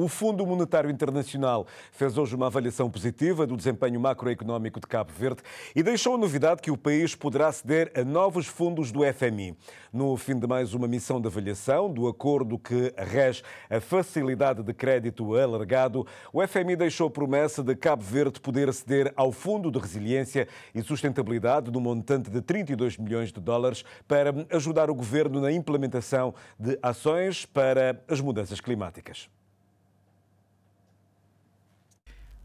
O Fundo Monetário Internacional fez hoje uma avaliação positiva do desempenho macroeconómico de Cabo Verde e deixou a novidade que o país poderá ceder a novos fundos do FMI. No fim de mais uma missão de avaliação do acordo que rege a facilidade de crédito alargado, o FMI deixou promessa de Cabo Verde poder ceder ao Fundo de Resiliência e Sustentabilidade no montante de 32 milhões de dólares para ajudar o governo na implementação de ações para as mudanças climáticas.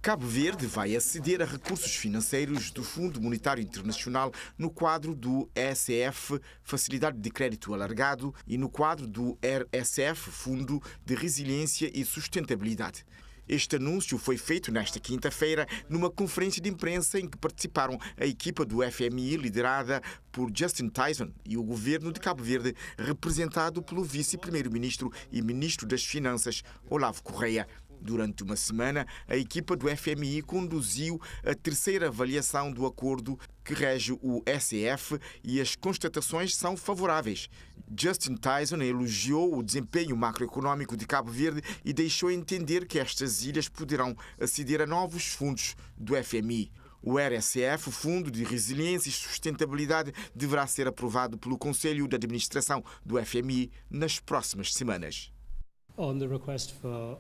Cabo Verde vai aceder a recursos financeiros do Fundo Monetário Internacional no quadro do ESF, Facilidade de Crédito Alargado, e no quadro do RSF, Fundo de Resiliência e Sustentabilidade. Este anúncio foi feito nesta quinta-feira numa conferência de imprensa em que participaram a equipa do FMI liderada por Justin Tyson e o governo de Cabo Verde, representado pelo vice-primeiro-ministro e ministro das Finanças, Olavo Correia. Durante uma semana, a equipa do FMI conduziu a terceira avaliação do acordo que rege o SF e as constatações são favoráveis. Justin Tyson elogiou o desempenho macroeconómico de Cabo Verde e deixou entender que estas ilhas poderão aceder a novos fundos do FMI. O RSF, Fundo de Resiliência e Sustentabilidade, deverá ser aprovado pelo Conselho de Administração do FMI nas próximas semanas. On the request for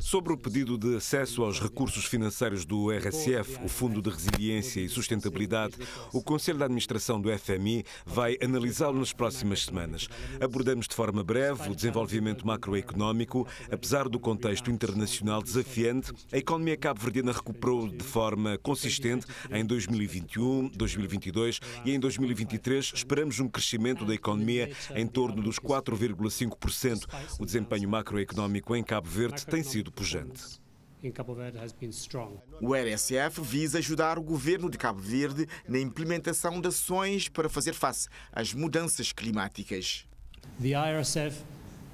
Sobre o pedido de acesso aos recursos financeiros do RSF, o Fundo de Resiliência e Sustentabilidade, o Conselho de Administração do FMI vai analisá-lo nas próximas semanas. Abordamos de forma breve o desenvolvimento macroeconómico. Apesar do contexto internacional desafiante, a economia cabo-verdiana recuperou de forma consistente em 2021, 2022 e em 2023 esperamos um crescimento da economia em torno dos 4,5%. O desempenho macroeconómico em em Cabo Verde tem sido pujante. O RSF visa ajudar o governo de Cabo Verde na implementação de ações para fazer face às mudanças climáticas. O IRSF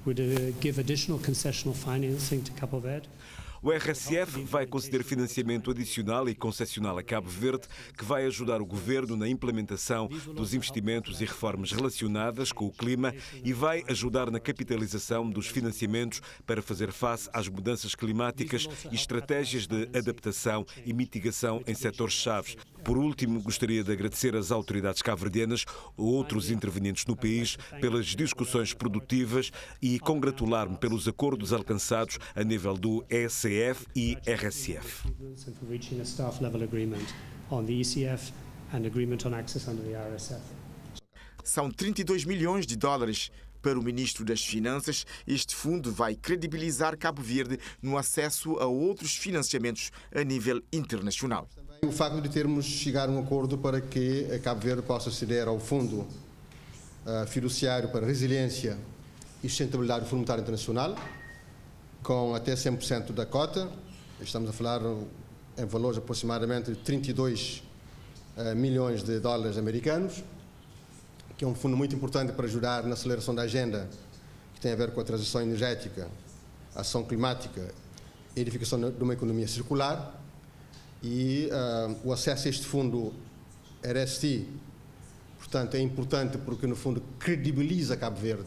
would uh, give additional concessional financing to Cabo Verde. O RSF vai conceder financiamento adicional e concessional a Cabo Verde, que vai ajudar o governo na implementação dos investimentos e reformas relacionadas com o clima e vai ajudar na capitalização dos financiamentos para fazer face às mudanças climáticas e estratégias de adaptação e mitigação em setores-chave. Por último, gostaria de agradecer às autoridades cabo ou outros intervenientes no país pelas discussões produtivas e congratular-me pelos acordos alcançados a nível do EC e RSF. São 32 milhões de dólares para o ministro das Finanças, este fundo vai credibilizar Cabo Verde no acesso a outros financiamentos a nível internacional. O facto de termos chegado a um acordo para que Cabo Verde possa aceder ao Fundo eh, Fiduciário para Resiliência e Sustentabilidade fundamental Internacional, com até 100% da cota. Estamos a falar em valores aproximadamente de 32 eh, milhões de dólares americanos, que é um fundo muito importante para ajudar na aceleração da agenda que tem a ver com a transição energética, ação climática e edificação de uma economia circular. E uh, o acesso a este fundo RST, portanto, é importante porque, no fundo, credibiliza Cabo Verde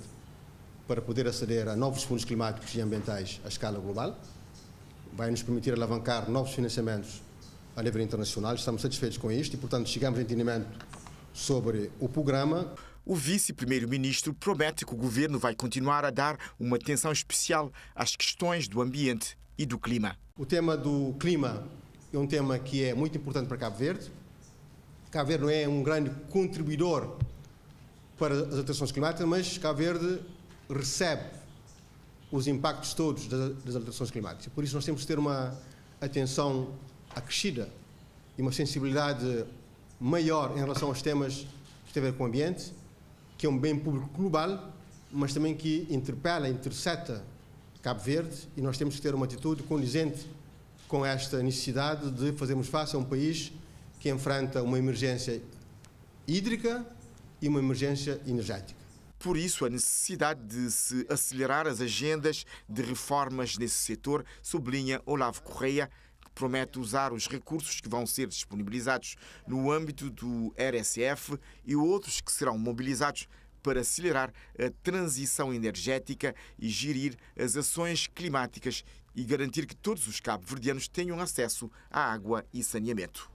para poder aceder a novos fundos climáticos e ambientais à escala global. Vai nos permitir alavancar novos financiamentos a nível internacional. Estamos satisfeitos com isto e, portanto, chegamos a entendimento sobre o programa. O vice-primeiro-ministro promete que o governo vai continuar a dar uma atenção especial às questões do ambiente e do clima. O tema do clima é um tema que é muito importante para Cabo Verde. Cabo Verde não é um grande contribuidor para as alterações climáticas, mas Cabo Verde recebe os impactos todos das alterações climáticas. Por isso, nós temos que ter uma atenção acrescida e uma sensibilidade maior em relação aos temas que têm a ver com o ambiente, que é um bem público global, mas também que interpela, intercepta Cabo Verde e nós temos que ter uma atitude condizente com esta necessidade de fazermos face a um país que enfrenta uma emergência hídrica e uma emergência energética. Por isso, a necessidade de se acelerar as agendas de reformas nesse setor, sublinha Olavo Correia, que promete usar os recursos que vão ser disponibilizados no âmbito do RSF e outros que serão mobilizados para acelerar a transição energética e gerir as ações climáticas e garantir que todos os cabo-verdianos tenham acesso à água e saneamento.